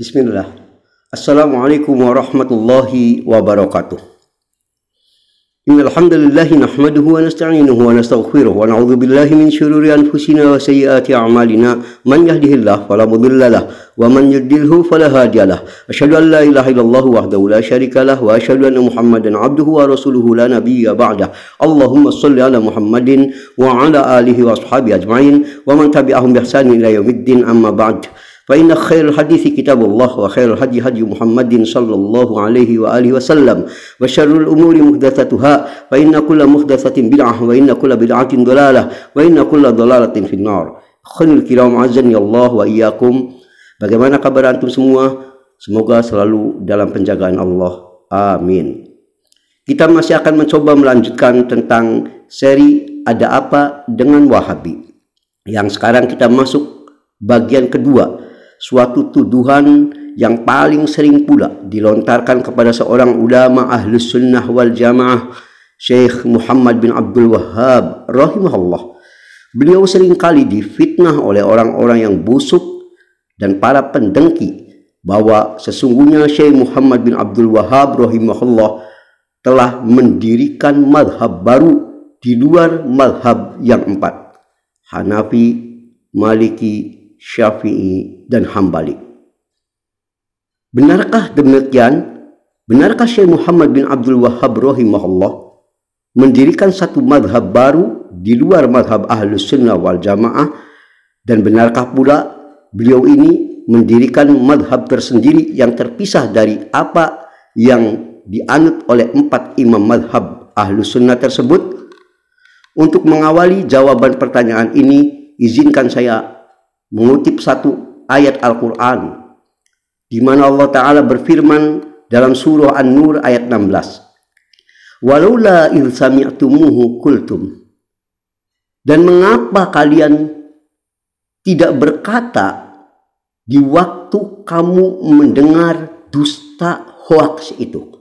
بسم الله السلام عليكم ورحمة الله وبركاته إن الحمد لله نحمده ونستعينه ونستغفره ونعوذ بالله من شرور أنفسنا وسيئات أعمالنا من يهده الله فلا مضل له ومن يضلله فلا هادي له أشهد أن لا إله إلا الله وحده لا شريك له وأشهد أن محمدا عبده ورسوله لا نبي بعده اللهم صل على محمد وعلى آله وأصحابه أجمعين ومن تبعهم بإحسان إلى يوم الدين أما بعد فإن خير الحديث كتاب الله وخير الهدي هدي محمد صلى الله عليه وآله وسلم وشر الأمور محدثاتها فإن كل محدثة بدعة وإن كل بدعة ضلالة وإن كل ضلالة في النار Khairul kiram azani Allah wa Bagaimana kabar antum semua? Semoga selalu dalam penjagaan Allah. Amin. Kita masih akan mencoba melanjutkan tentang seri Ada Apa Dengan Wahabi. Yang sekarang kita masuk bagian kedua suatu tuduhan yang paling sering pula dilontarkan kepada seorang ulama ahlus sunnah wal jamaah Syekh Muhammad bin Abdul Wahhab rahimahullah. Beliau seringkali difitnah oleh orang-orang yang busuk dan para pendengki bahwa sesungguhnya Syekh Muhammad bin Abdul Wahhab rahimahullah telah mendirikan madhab baru di luar madhab yang empat. Hanafi, Maliki, Syafi'i, dan Hambali. Benarkah demikian? Benarkah Syekh Muhammad bin Abdul Wahab rahimahullah mendirikan satu madhab baru di luar madhab Ahlus Sunnah wal Jamaah dan benarkah pula beliau ini mendirikan madhab tersendiri yang terpisah dari apa yang dianut oleh empat imam madhab Ahlus Sunnah tersebut? Untuk mengawali jawaban pertanyaan ini, izinkan saya mengutip satu ayat Al-Quran di mana Allah Ta'ala berfirman dalam surah An-Nur ayat 16 walaula il sami'tumuhu kultum dan mengapa kalian tidak berkata di waktu kamu mendengar dusta hoaks itu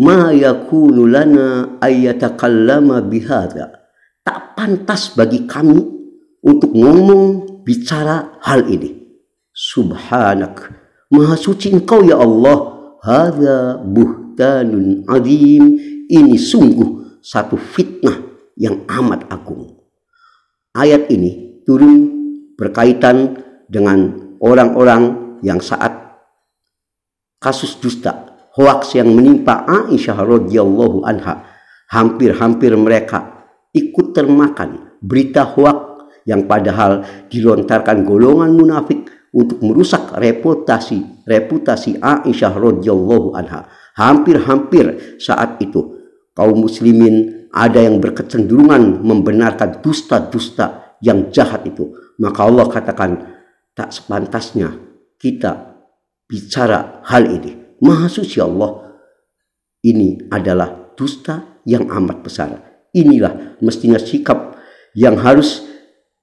ma yakunu lana ayatakallama bihadha tak pantas bagi kami untuk ngomong bicara hal ini. Subhanak, Maha Suci Engkau ya Allah, Hada buhtanun azim, ini sungguh satu fitnah yang amat agung. Ayat ini turun berkaitan dengan orang-orang yang saat kasus dusta hoaks yang menimpa Aisyah radhiyallahu anha hampir-hampir mereka ikut termakan berita hoaks yang padahal dilontarkan golongan munafik untuk merusak reputasi reputasi Aisyah radhiyallahu anha. Hampir-hampir saat itu kaum muslimin ada yang berkecenderungan membenarkan dusta-dusta yang jahat itu. Maka Allah katakan tak sepantasnya kita bicara hal ini. Maha suci Allah. Ini adalah dusta yang amat besar. Inilah mestinya sikap yang harus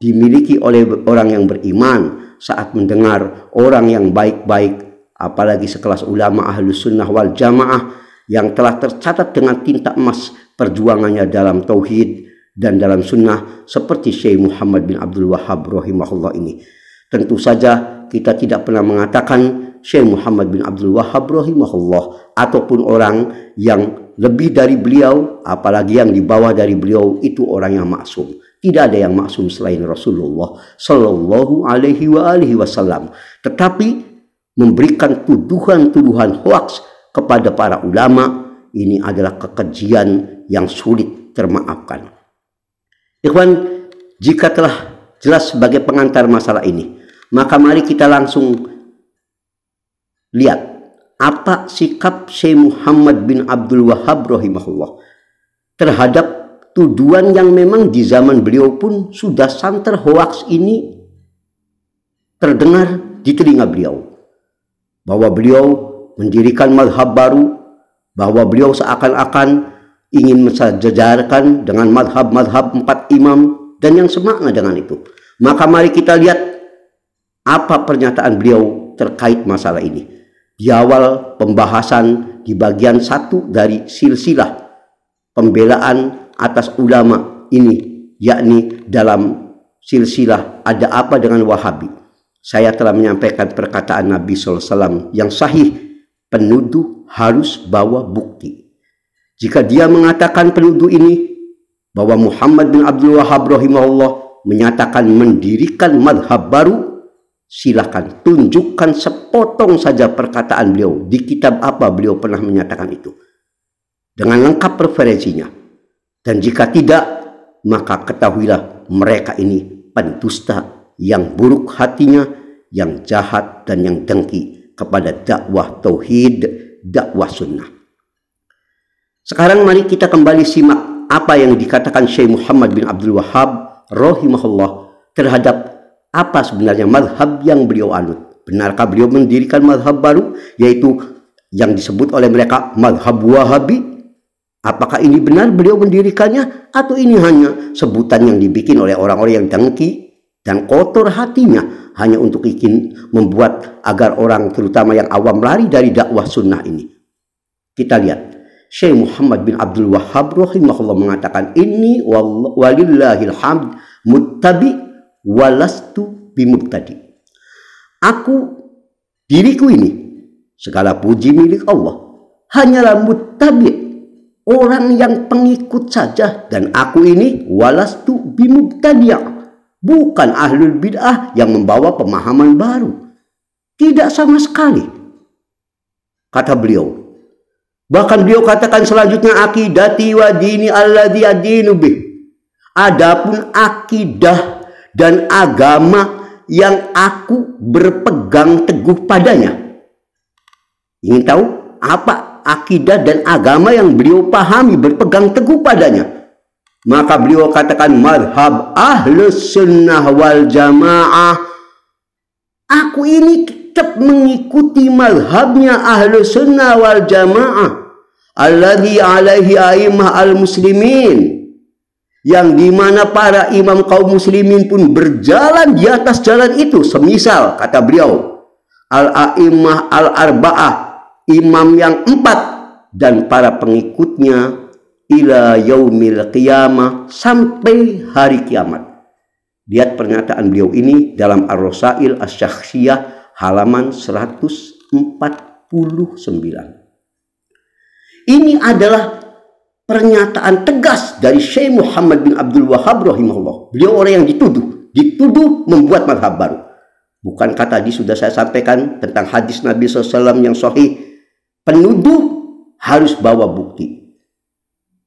dimiliki oleh orang yang beriman saat mendengar orang yang baik-baik apalagi sekelas ulama ahlus sunnah wal jamaah yang telah tercatat dengan tinta emas perjuangannya dalam tauhid dan dalam sunnah seperti Syekh Muhammad bin Abdul Wahab rahimahullah ini. Tentu saja kita tidak pernah mengatakan Syekh Muhammad bin Abdul Wahab rahimahullah ataupun orang yang lebih dari beliau apalagi yang di bawah dari beliau itu orang yang maksum. Tidak ada yang maksum selain Rasulullah Shallallahu Alaihi wa alihi Wasallam. Tetapi memberikan tuduhan-tuduhan hoaks kepada para ulama ini adalah kekejian yang sulit termaafkan. Ikhwan, jika telah jelas sebagai pengantar masalah ini, maka mari kita langsung lihat apa sikap Syekh Muhammad bin Abdul Wahab rahimahullah terhadap tuduhan yang memang di zaman beliau pun sudah santer hoaks ini terdengar di telinga beliau bahwa beliau mendirikan madhab baru bahwa beliau seakan-akan ingin mensejajarkan dengan madhab-madhab empat imam dan yang semakna dengan itu maka mari kita lihat apa pernyataan beliau terkait masalah ini di awal pembahasan di bagian satu dari silsilah pembelaan atas ulama ini yakni dalam silsilah ada apa dengan Wahabi. Saya telah menyampaikan perkataan Nabi SAW yang sahih. Penuduh harus bawa bukti. Jika dia mengatakan penuduh ini bahwa Muhammad bin Abdul Wahab rahimahullah menyatakan mendirikan madhab baru, silakan tunjukkan sepotong saja perkataan beliau. Di kitab apa beliau pernah menyatakan itu? Dengan lengkap preferensinya. Dan jika tidak, maka ketahuilah mereka ini pendusta yang buruk hatinya, yang jahat dan yang dengki kepada dakwah tauhid, dakwah sunnah. Sekarang mari kita kembali simak apa yang dikatakan Syekh Muhammad bin Abdul Wahab rahimahullah terhadap apa sebenarnya madhab yang beliau anut. Benarkah beliau mendirikan madhab baru yaitu yang disebut oleh mereka madhab wahabi Apakah ini benar beliau mendirikannya atau ini hanya sebutan yang dibikin oleh orang-orang yang dengki dan kotor hatinya hanya untuk ingin membuat agar orang terutama yang awam lari dari dakwah sunnah ini. Kita lihat. Syekh Muhammad bin Abdul Wahab rahimahullah mengatakan ini walillahil hamd muttabi walastu tadi Aku diriku ini segala puji milik Allah hanyalah muttabi orang yang pengikut saja dan aku ini walastu bimubtadi'a bukan ahlul bid'ah yang membawa pemahaman baru tidak sama sekali kata beliau bahkan beliau katakan selanjutnya akidati wa dini alladhi adinu bih adapun akidah dan agama yang aku berpegang teguh padanya ingin tahu apa akidah dan agama yang beliau pahami, berpegang teguh padanya. Maka beliau katakan madhab ahlus sunnah wal jamaah. Aku ini tetap mengikuti madhabnya ahlus sunnah wal jamaah. Alladhi alaihi aimah al muslimin. Yang dimana para imam kaum muslimin pun berjalan di atas jalan itu. Semisal kata beliau. Al-a'imah al-arba'ah imam yang empat dan para pengikutnya ila yaumil qiyamah sampai hari kiamat. Lihat pernyataan beliau ini dalam ar Rosail as syakhsiyah halaman 149. Ini adalah pernyataan tegas dari Syekh Muhammad bin Abdul Wahab rahimahullah. Beliau orang yang dituduh, dituduh membuat madhab baru. Bukan kata tadi sudah saya sampaikan tentang hadis Nabi SAW yang sahih Penuduh harus bawa bukti.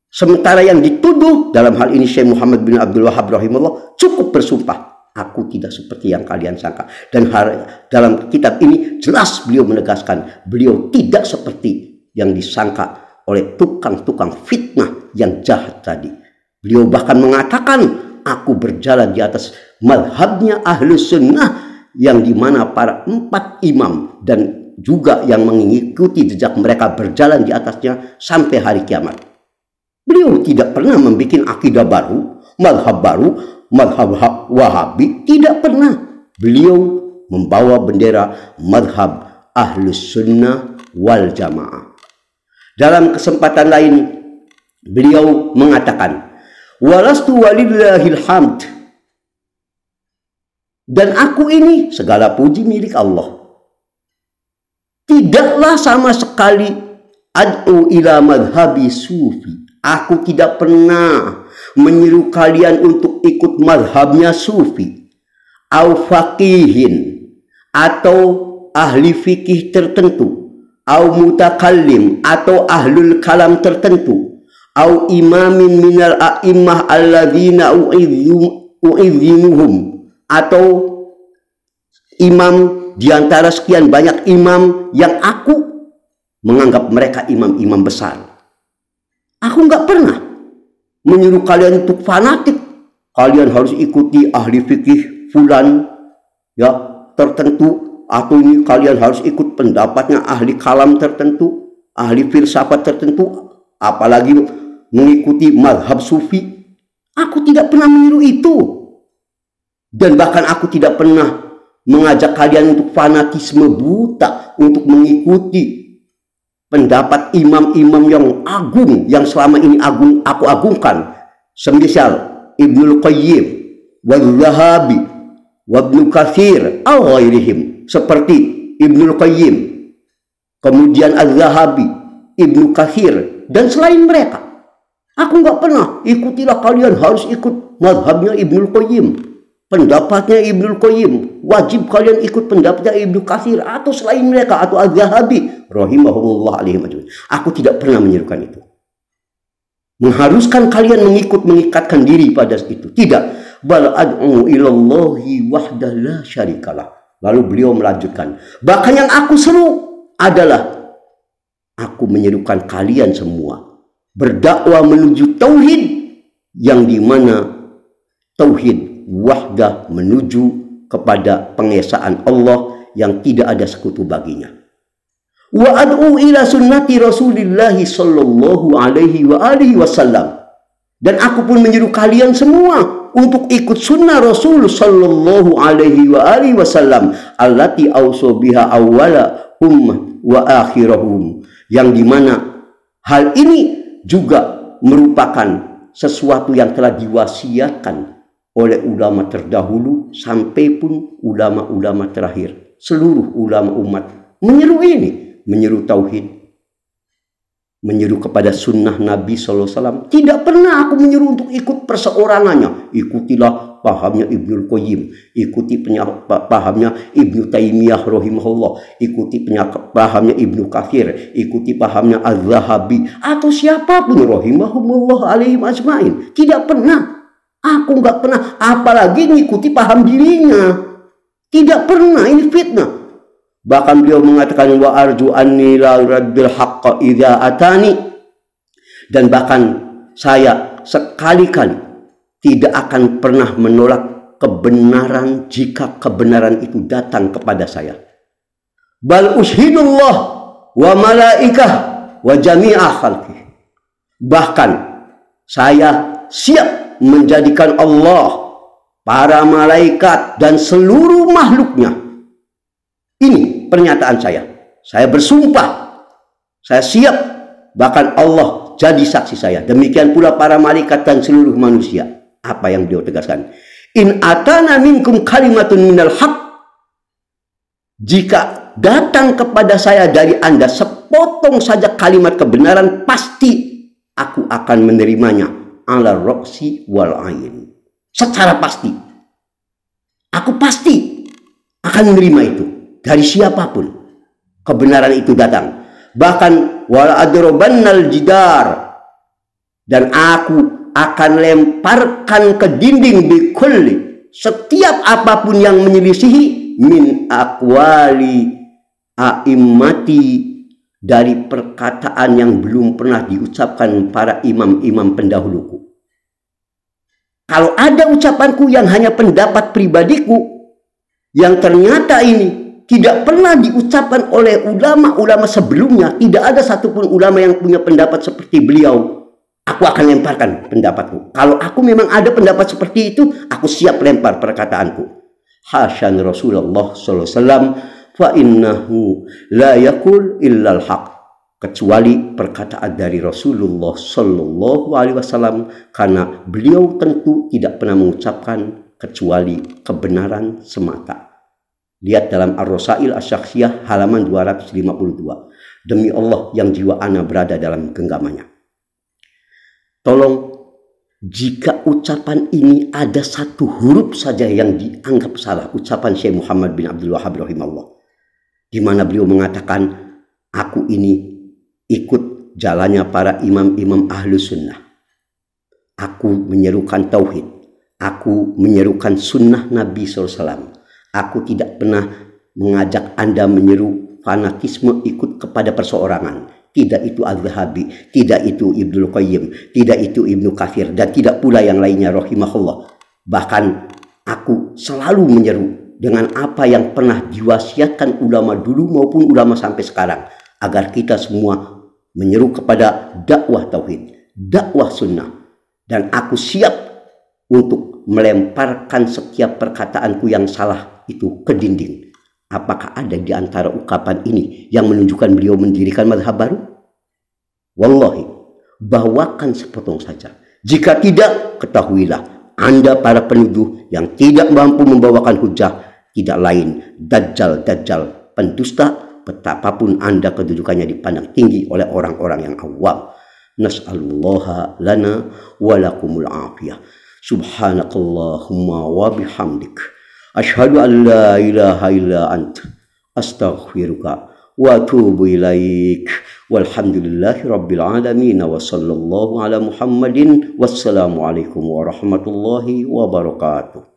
Sementara yang dituduh dalam hal ini Syekh Muhammad bin Abdul Wahab rahimahullah cukup bersumpah. Aku tidak seperti yang kalian sangka. Dan dalam kitab ini jelas beliau menegaskan. Beliau tidak seperti yang disangka oleh tukang-tukang fitnah yang jahat tadi. Beliau bahkan mengatakan aku berjalan di atas madhabnya ahlu sunnah yang dimana para empat imam dan juga yang mengikuti jejak mereka berjalan di atasnya sampai hari kiamat. Beliau tidak pernah membuat akidah baru, madhab baru, madhab wahabi, tidak pernah. Beliau membawa bendera madhab ahlus sunnah wal jamaah. Dalam kesempatan lain, beliau mengatakan, Walastu walillahil hamd. Dan aku ini segala puji milik Allah. Tidaklah sama sekali ad'u ila madhabi sufi. Aku tidak pernah menyeru kalian untuk ikut madhabnya sufi. Au faqihin atau ahli fikih tertentu. Au mutakallim atau ahlul kalam tertentu. Au imamin minal a'immah alladzina u'idhinuhum. Atau imam di antara sekian banyak imam yang aku menganggap mereka imam-imam besar. Aku nggak pernah menyuruh kalian untuk fanatik. Kalian harus ikuti ahli fikih fulan ya tertentu atau ini kalian harus ikut pendapatnya ahli kalam tertentu, ahli filsafat tertentu, apalagi mengikuti madhab sufi. Aku tidak pernah menyuruh itu. Dan bahkan aku tidak pernah mengajak kalian untuk fanatisme buta, untuk mengikuti pendapat imam-imam yang agung, yang selama ini agung aku agungkan. Semisal Ibnu Qayyim, Zahabi Wabnu Ibnu al awairihim Seperti Ibnu Qayyim, kemudian az zahabi Ibnu Katsir dan selain mereka. Aku nggak pernah ikutilah kalian harus ikut madhabnya Ibnu Qayyim pendapatnya Ibnu Qayyim wajib kalian ikut pendapatnya Ibnu Katsir atau selain mereka atau az zahabi rahimahumullah alaihi aku tidak pernah menyerukan itu mengharuskan kalian mengikut mengikatkan diri pada itu tidak bal ad'u ilallahi wahdahu la syarikalah lalu beliau melanjutkan bahkan yang aku seru adalah aku menyerukan kalian semua berdakwah menuju tauhid yang dimana tauhid wahdah menuju kepada pengesaan Allah yang tidak ada sekutu baginya. Wa ad'u ila sunnati Rasulillah sallallahu alaihi wa alihi wasallam. Dan aku pun menyuruh kalian semua untuk ikut sunnah Rasul sallallahu alaihi wa alihi wasallam allati auso biha awwala ummah wa akhirahum yang dimana hal ini juga merupakan sesuatu yang telah diwasiatkan oleh ulama terdahulu sampai pun ulama-ulama terakhir. Seluruh ulama umat menyeru ini, menyeru tauhid, menyeru kepada sunnah Nabi SAW. Tidak pernah aku menyeru untuk ikut perseorangannya. Ikutilah pahamnya Ibnu Qayyim. Ikuti pahamnya Ibnu Taimiyah rahimahullah. Ikuti pahamnya Ibnu kafir Ikuti pahamnya Al-Zahabi. Atau siapapun rahimahumullah alaihim ajmain. Tidak pernah Aku nggak pernah, apalagi ngikuti paham dirinya. Tidak pernah, ini fitnah. Bahkan beliau mengatakan wa arju anni la raddil atani. Dan bahkan saya sekali-kali tidak akan pernah menolak kebenaran jika kebenaran itu datang kepada saya. Bal ushidullah wa malaikah wa jami'a Bahkan saya siap menjadikan Allah, para malaikat, dan seluruh makhluknya. Ini pernyataan saya. Saya bersumpah. Saya siap. Bahkan Allah jadi saksi saya. Demikian pula para malaikat dan seluruh manusia. Apa yang beliau tegaskan. In atana minkum kalimatun minal haq. Jika datang kepada saya dari anda sepotong saja kalimat kebenaran, pasti aku akan menerimanya ala roksi wal ain. Secara pasti. Aku pasti akan menerima itu dari siapapun kebenaran itu datang. Bahkan wal adrobannal jidar dan aku akan lemparkan ke dinding bikulli setiap apapun yang menyelisihi min akwali aimmati dari perkataan yang belum pernah diucapkan para imam-imam pendahuluku. Kalau ada ucapanku yang hanya pendapat pribadiku, yang ternyata ini tidak pernah diucapkan oleh ulama-ulama sebelumnya, tidak ada satupun ulama yang punya pendapat seperti beliau, aku akan lemparkan pendapatku. Kalau aku memang ada pendapat seperti itu, aku siap lempar perkataanku. Hasan Rasulullah Wasallam fa innahu la yakul illal haq kecuali perkataan dari Rasulullah Shallallahu Alaihi Wasallam karena beliau tentu tidak pernah mengucapkan kecuali kebenaran semata. Lihat dalam Ar-Rosail Asyakhiyah halaman 252. Demi Allah yang jiwa ana berada dalam genggamannya. Tolong jika ucapan ini ada satu huruf saja yang dianggap salah ucapan Syekh Muhammad bin Abdul Wahab rahimahullah di mana beliau mengatakan aku ini ikut jalannya para imam-imam ahlu sunnah. Aku menyerukan tauhid. Aku menyerukan sunnah Nabi SAW. Aku tidak pernah mengajak Anda menyeru fanatisme ikut kepada perseorangan. Tidak itu Al-Zahabi, tidak itu Ibnu Qayyim, tidak itu Ibnu Kafir, dan tidak pula yang lainnya rahimahullah. Bahkan aku selalu menyeru dengan apa yang pernah diwasiatkan ulama dulu maupun ulama sampai sekarang agar kita semua menyeru kepada dakwah tauhid, dakwah sunnah dan aku siap untuk melemparkan setiap perkataanku yang salah itu ke dinding. Apakah ada di antara ungkapan ini yang menunjukkan beliau mendirikan madhab baru? Wallahi, bawakan sepotong saja. Jika tidak, ketahuilah anda para penuduh yang tidak mampu membawakan hujah tidak lain dajjal-dajjal pendusta betapapun Anda kedudukannya dipandang tinggi oleh orang-orang yang awam. Nas'alullaha lana walakumul afiyah. Subhanakallahumma wa bihamdik. Ashhadu an la ilaha illa ant. Astaghfiruka wa atubu ilaik. Walhamdulillahi rabbil alamin wa sallallahu ala Muhammadin wassalamualaikum warahmatullahi wabarakatuh.